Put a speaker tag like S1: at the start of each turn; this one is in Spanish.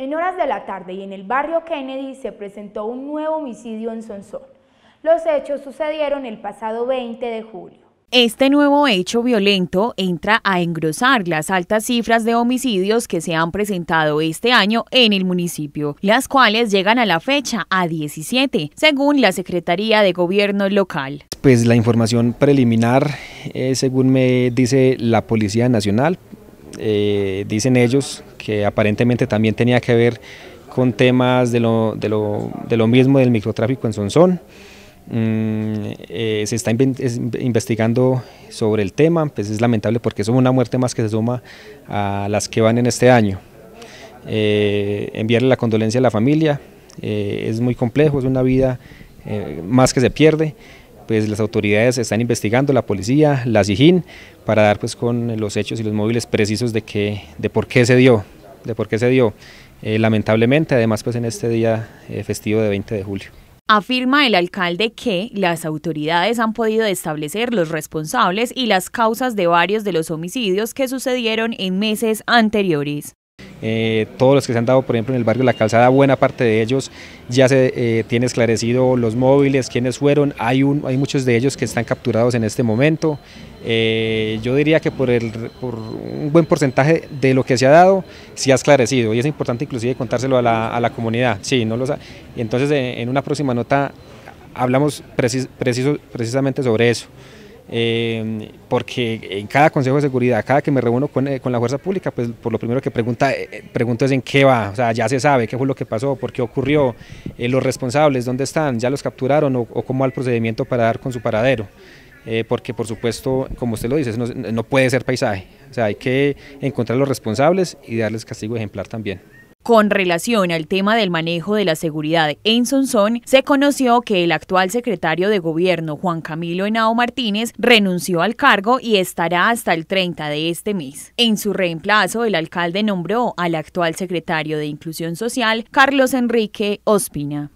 S1: En horas de la tarde y en el barrio Kennedy se presentó un nuevo homicidio en Sonsón. Los hechos sucedieron el pasado 20 de julio. Este nuevo hecho violento entra a engrosar las altas cifras de homicidios que se han presentado este año en el municipio, las cuales llegan a la fecha a 17, según la Secretaría de Gobierno local.
S2: Pues la información preliminar, eh, según me dice la Policía Nacional, eh, dicen ellos que aparentemente también tenía que ver con temas de lo, mismo del microtráfico en Sonsón. Mm, eh, se está investigando sobre el tema, pues es lamentable porque es una muerte más que se suma a las que van en este año. Eh, enviarle la condolencia a la familia eh, es muy complejo, es una vida más que se pierde pues las autoridades están investigando, la policía, la SIGIN, para dar pues con los hechos y los móviles precisos de, de por qué se dio, de por qué se dio, eh, lamentablemente, además pues en este día eh, festivo de 20 de julio.
S1: Afirma el alcalde que las autoridades han podido establecer los responsables y las causas de varios de los homicidios que sucedieron en meses anteriores.
S2: Eh, todos los que se han dado, por ejemplo, en el barrio de La Calzada, buena parte de ellos ya se eh, tiene esclarecido los móviles, quiénes fueron, hay, un, hay muchos de ellos que están capturados en este momento. Eh, yo diría que por, el, por un buen porcentaje de lo que se ha dado, se ha esclarecido y es importante inclusive contárselo a la, comunidad. Sí, no Entonces, en, una próxima nota hablamos preciso, precisamente sobre eso eh, porque en cada consejo de seguridad, cada que me reúno con, eh, la fuerza pública, pues por lo primero que pregunta, eh, eh, pregunto es en qué va, o sea, ya se sabe qué fue lo que pasó, por qué ocurrió, los responsables, dónde están, ya los capturaron o, cómo va el procedimiento para dar con su paradero. porque por supuesto, como usted lo dice, no, no puede ser paisaje, o sea, hay que encontrar a los responsables y darles castigo ejemplar también. Con
S1: relación al tema del manejo de la seguridad en Sonsón, se conoció que el actual secretario de gobierno Juan Camilo Henao Martínez renunció al cargo y estará hasta el 30 de este mes. En su reemplazo, el alcalde nombró al actual secretario de Inclusión Social, Carlos Enrique Ospina.